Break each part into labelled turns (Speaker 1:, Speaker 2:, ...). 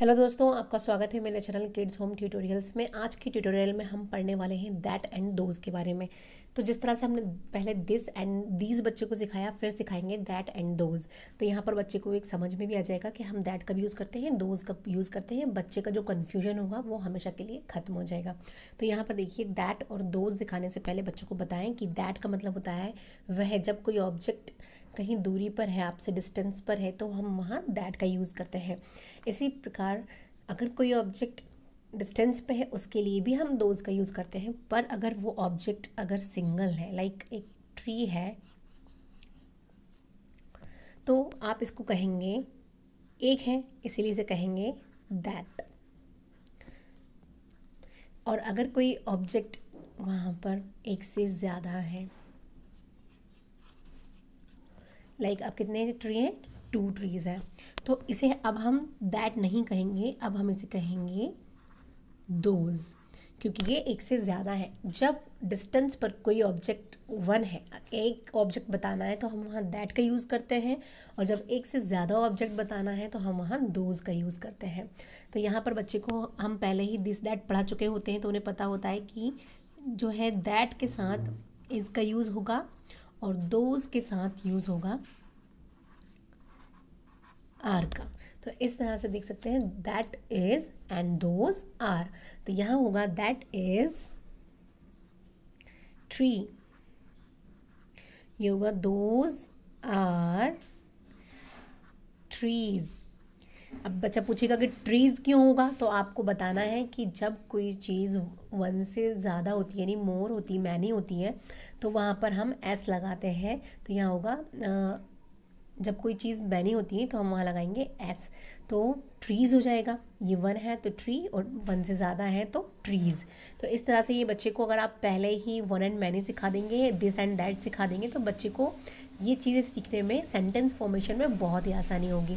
Speaker 1: hello दोस्तों आपका स्वागत है मेरे चैनल किड्स होम ट्यूटोरियल्स में आज की ट्यूटोरियल में हम पढ़ने वाले हैं दैट एंड दोज के बारे में तो जिस तरह से हमने पहले दिस एंड दीज बच्चे को सिखाया फिर सिखाएंगे दैट एंड दोज तो यहाँ पर बच्चे को एक समझ में भी आ जाएगा कि हम दैट कब यूज़ करते हैं दोज कब यूज़ करते हैं बच्चे का जो कन्फ्यूजन होगा वो हमेशा के लिए ख़त्म हो जाएगा तो यहाँ पर देखिए दैट और दोज सिखाने से पहले बच्चों को बताएं कि दैट का मतलब होता है वह जब कोई ऑब्जेक्ट कहीं दूरी पर है आपसे डिस्टेंस पर है तो हम वहाँ दैट का यूज़ करते हैं इसी प्रकार अगर कोई ऑब्जेक्ट डिस्टेंस पे है उसके लिए भी हम दोज का यूज़ करते हैं पर अगर वो ऑब्जेक्ट अगर सिंगल है लाइक एक ट्री है तो आप इसको कहेंगे एक है इसीलिए से कहेंगे दैट और अगर कोई ऑब्जेक्ट वहाँ पर एक से ज़्यादा है लाइक आप अब कितने ट्री हैं टू ट्रीज हैं तो इसे अब हम दैट नहीं कहेंगे अब हम इसे कहेंगे दोज क्योंकि ये एक से ज़्यादा है जब डिस्टेंस पर कोई ऑब्जेक्ट वन है एक ऑब्जेक्ट बताना है तो हम वहाँ दैट का यूज़ करते हैं और जब एक से ज़्यादा ऑब्जेक्ट बताना है तो हम वहाँ दोज का यूज़ करते हैं तो यहाँ पर बच्चे को हम पहले ही दिस दैट पढ़ा चुके होते हैं तो उन्हें पता होता है कि जो है दैट के साथ इसका यूज़ होगा और दोज के साथ यूज़ होगा आर का तो इस तरह से देख सकते हैं that is and those are तो यहाँ होगा दैट इज ट्री ये होगा दोज आर ट्रीज़ अब बच्चा पूछेगा कि ट्रीज़ क्यों होगा तो आपको बताना है कि जब कोई चीज़ वन से ज़्यादा होती है यानी मोर होती है मैनी होती है तो वहाँ पर हम एस लगाते हैं तो यहाँ होगा जब कोई चीज़ मैनी होती है तो हम वहाँ लगाएंगे एस तो ट्रीज़ हो जाएगा ये वन है तो ट्री और वन से ज़्यादा है तो ट्रीज़ तो इस तरह से ये बच्चे को अगर आप पहले ही वन एंड मैनी सिखा देंगे दिस एंड डैट सिखा देंगे तो बच्चे को ये चीज़ें सीखने में सेंटेंस फॉर्मेशन में बहुत ही आसानी होगी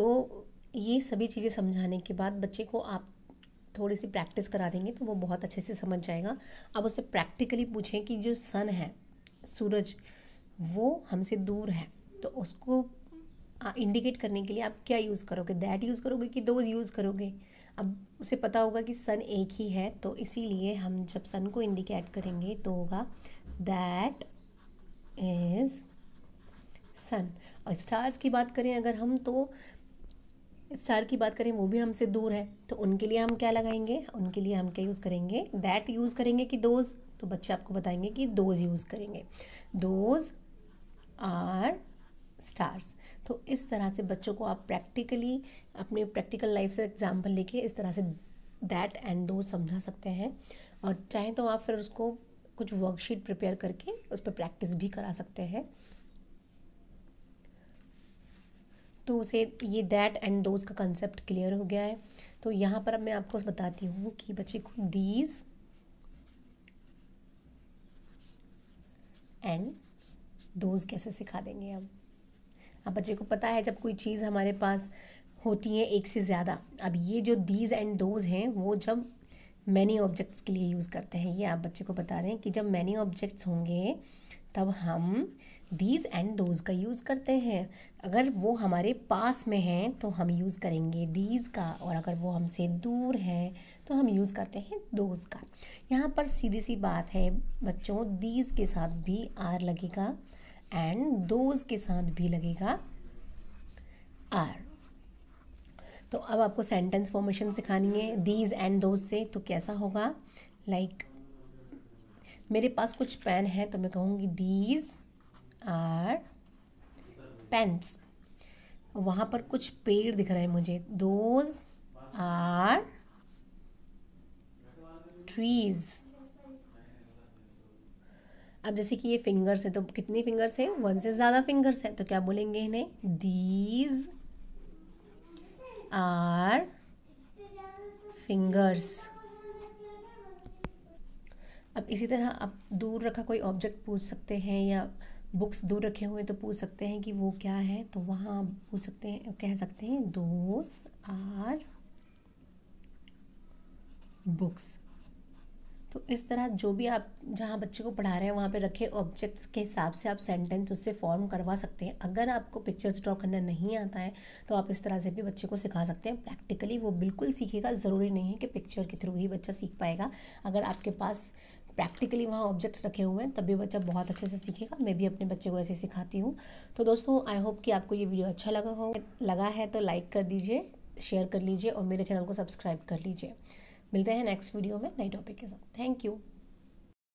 Speaker 1: तो ये सभी चीज़ें समझाने के बाद बच्चे को आप थोड़ी सी प्रैक्टिस करा देंगे तो वो बहुत अच्छे से समझ जाएगा अब उसे प्रैक्टिकली पूछें कि जो सन है सूरज वो हमसे दूर है तो उसको इंडिकेट करने के लिए आप क्या यूज़ करोगे दैट यूज़ करोगे कि दोज यूज़ करोगे अब उसे पता होगा कि सन एक ही है तो इसीलिए हम जब सन को इंडिकेट करेंगे तो होगा दैट इज़ सन और स्टार्स की बात करें अगर हम तो स्टार की बात करें वो भी हमसे दूर है तो उनके लिए हम क्या लगाएंगे उनके लिए हम क्या यूज़ करेंगे दैट यूज़ करेंगे कि दोज तो बच्चे आपको बताएंगे कि दोज यूज़ करेंगे दोज आर स्टार्स तो इस तरह से बच्चों को आप प्रैक्टिकली अपने प्रैक्टिकल लाइफ से एग्जाम्पल लेके इस तरह से दैट एंड दो समझा सकते हैं और चाहें तो आप फिर उसको कुछ वर्कशीट प्रिपेयर करके उस पर प्रैक्टिस भी करा सकते हैं तो उसे ये दैट एंड दोज का कंसेप्ट क्लियर हो गया है तो यहाँ पर अब मैं आपको बताती हूँ कि बच्चे को दीज एंड दोज कैसे सिखा देंगे हम अब बच्चे को पता है जब कोई चीज़ हमारे पास होती है एक से ज़्यादा अब ये जो दीज एंड दोज हैं वो जब मैनी ऑब्जेक्ट्स के लिए यूज़ करते हैं ये आप बच्चे को बता रहे हैं कि जब मैनी ऑब्जेक्ट्स होंगे तब हम दीज एंड दोज का यूज़ करते हैं अगर वो हमारे पास में हैं तो हम यूज़ करेंगे दीज का और अगर वो हमसे दूर हैं तो हम यूज़ करते हैं दोज का यहाँ पर सीधी सी बात है बच्चों दीज के साथ भी आर लगेगा एंड दोज के साथ भी लगेगा आर तो अब आपको सेंटेंस फॉर्मेशन सिखानी है दीज एंड दोज से तो कैसा होगा लाइक like, मेरे पास कुछ पेन है तो मैं कहूँगी दीज आर पेंस वहां पर कुछ पेड़ दिख रहे हैं मुझे दोज आर ट्रीज अब जैसे कि ये फिंगर्स है तो कितनी फिंगर्स है वन से ज़्यादा फिंगर्स है तो क्या बोलेंगे इन्हें दीज आर फिंगर्स अब इसी तरह आप दूर रखा कोई ऑब्जेक्ट पूछ सकते हैं या बुक्स दो रखे हुए तो पूछ सकते हैं कि वो क्या है तो वहाँ पूछ सकते हैं कह सकते हैं दोज आर बुक्स तो इस तरह जो भी आप जहाँ बच्चे को पढ़ा रहे हैं वहाँ पे रखे ऑब्जेक्ट्स के हिसाब से आप सेंटेंस उससे फॉर्म करवा सकते हैं अगर आपको पिक्चर्स ड्रॉ करना नहीं आता है तो आप इस तरह से भी बच्चे को सिखा सकते हैं प्रैक्टिकली वो बिल्कुल सीखेगा ज़रूरी नहीं है कि पिक्चर के थ्रू ही बच्चा सीख पाएगा अगर आपके पास प्रैक्टिकली वहाँ ऑब्जेक्ट्स रखे हुए हैं तब भी बच्चा बहुत अच्छे से सीखेगा मैं भी अपने बच्चे को ऐसे सिखाती हूँ तो दोस्तों आई होप कि आपको ये वीडियो अच्छा लगा हो लगा है तो लाइक कर दीजिए शेयर कर लीजिए और मेरे चैनल को सब्सक्राइब कर लीजिए मिलते हैं नेक्स्ट वीडियो में नए टॉपिक के साथ थैंक यू